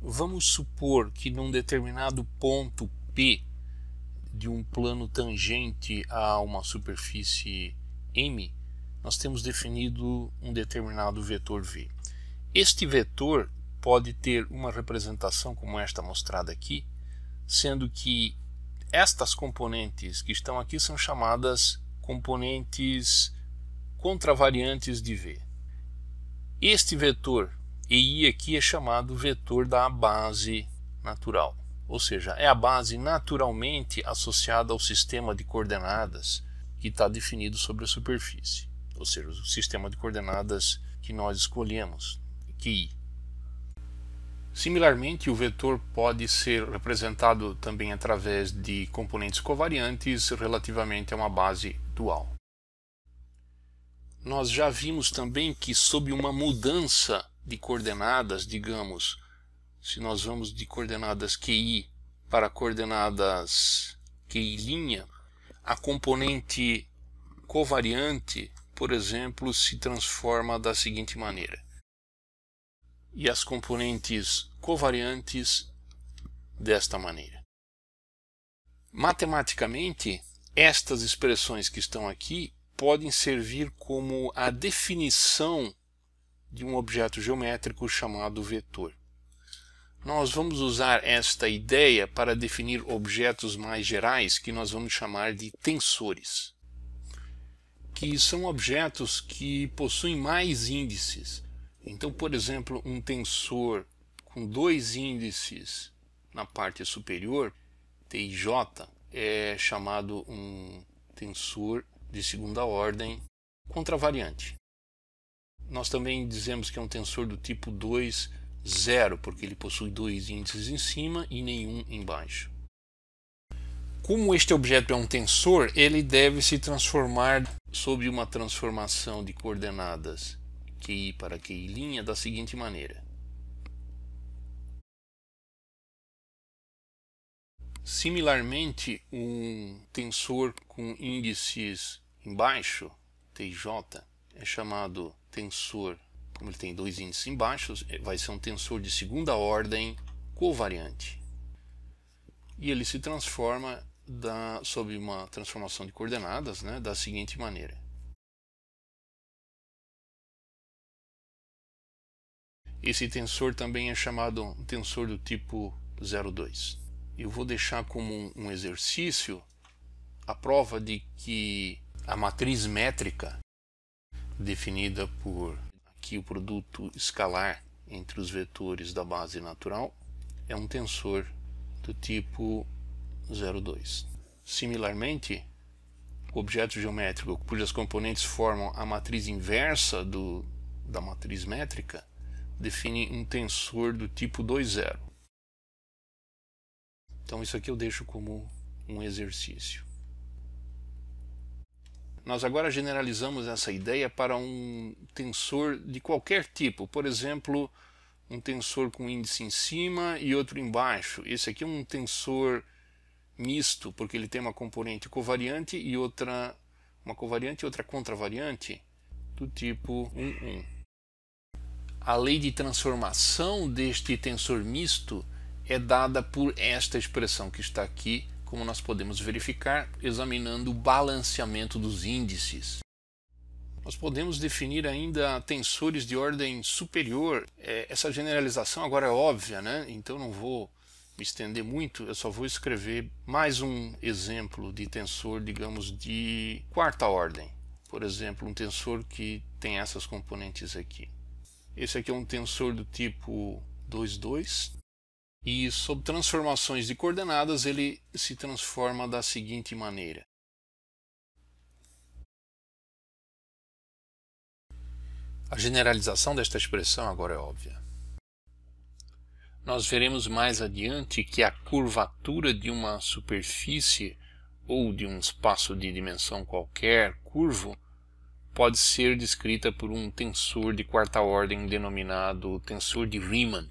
vamos supor que num determinado ponto P de um plano tangente a uma superfície M, nós temos definido um determinado vetor V. Este vetor pode ter uma representação como esta mostrada aqui, sendo que estas componentes que estão aqui são chamadas componentes contravariantes de V. Este vetor e I aqui é chamado vetor da base natural, ou seja, é a base naturalmente associada ao sistema de coordenadas que está definido sobre a superfície, ou seja, o sistema de coordenadas que nós escolhemos, que Similarmente, o vetor pode ser representado também através de componentes covariantes relativamente a uma base dual. Nós já vimos também que sob uma mudança de coordenadas, digamos, se nós vamos de coordenadas QI para coordenadas QI', a componente covariante, por exemplo, se transforma da seguinte maneira. E as componentes covariantes desta maneira. Matematicamente, estas expressões que estão aqui podem servir como a definição de um objeto geométrico chamado vetor. Nós vamos usar esta ideia para definir objetos mais gerais que nós vamos chamar de tensores, que são objetos que possuem mais índices. Então, por exemplo, um tensor com dois índices na parte superior, TJ, é chamado um tensor de segunda ordem contravariante. Nós também dizemos que é um tensor do tipo 2, 0, porque ele possui dois índices em cima e nenhum embaixo. Como este objeto é um tensor, ele deve se transformar sob uma transformação de coordenadas QI para QI' da seguinte maneira. Similarmente, um tensor com índices embaixo, TJ, é chamado tensor, como ele tem dois índices embaixo, é, vai ser um tensor de segunda ordem covariante. E ele se transforma da, sob uma transformação de coordenadas né, da seguinte maneira. Esse tensor também é chamado um tensor do tipo 02. Eu vou deixar como um exercício a prova de que a matriz métrica definida por aqui o produto escalar entre os vetores da base natural é um tensor do tipo 02. Similarmente, o objeto geométrico cujas componentes formam a matriz inversa do, da matriz métrica define um tensor do tipo 20. Então isso aqui eu deixo como um exercício. Nós agora generalizamos essa ideia para um tensor de qualquer tipo, por exemplo, um tensor com índice em cima e outro embaixo. Esse aqui é um tensor misto, porque ele tem uma componente covariante e outra uma covariante e outra contravariante do tipo 1, 1. A lei de transformação deste tensor misto é dada por esta expressão que está aqui como nós podemos verificar examinando o balanceamento dos índices. Nós podemos definir ainda tensores de ordem superior. É, essa generalização agora é óbvia, né? então não vou me estender muito, eu só vou escrever mais um exemplo de tensor, digamos, de quarta ordem. Por exemplo, um tensor que tem essas componentes aqui. Esse aqui é um tensor do tipo 2,2 e sob transformações de coordenadas, ele se transforma da seguinte maneira. A generalização desta expressão agora é óbvia. Nós veremos mais adiante que a curvatura de uma superfície ou de um espaço de dimensão qualquer curvo pode ser descrita por um tensor de quarta ordem denominado tensor de Riemann.